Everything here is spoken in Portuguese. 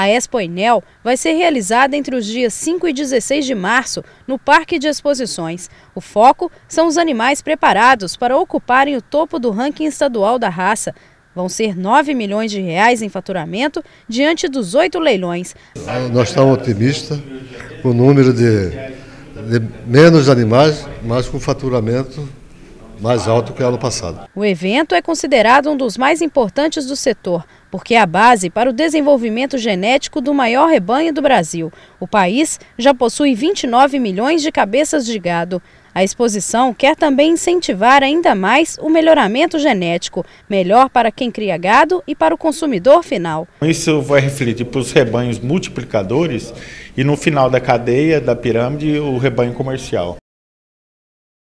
A Expo Enel vai ser realizada entre os dias 5 e 16 de março, no Parque de Exposições. O foco são os animais preparados para ocuparem o topo do ranking estadual da raça. Vão ser 9 milhões de reais em faturamento diante dos oito leilões. Nós estamos otimistas com o número de, de menos animais, mas com faturamento mais alto que o ano passado. O evento é considerado um dos mais importantes do setor, porque é a base para o desenvolvimento genético do maior rebanho do Brasil. O país já possui 29 milhões de cabeças de gado. A exposição quer também incentivar ainda mais o melhoramento genético, melhor para quem cria gado e para o consumidor final. Isso vai refletir para os rebanhos multiplicadores e no final da cadeia, da pirâmide, o rebanho comercial.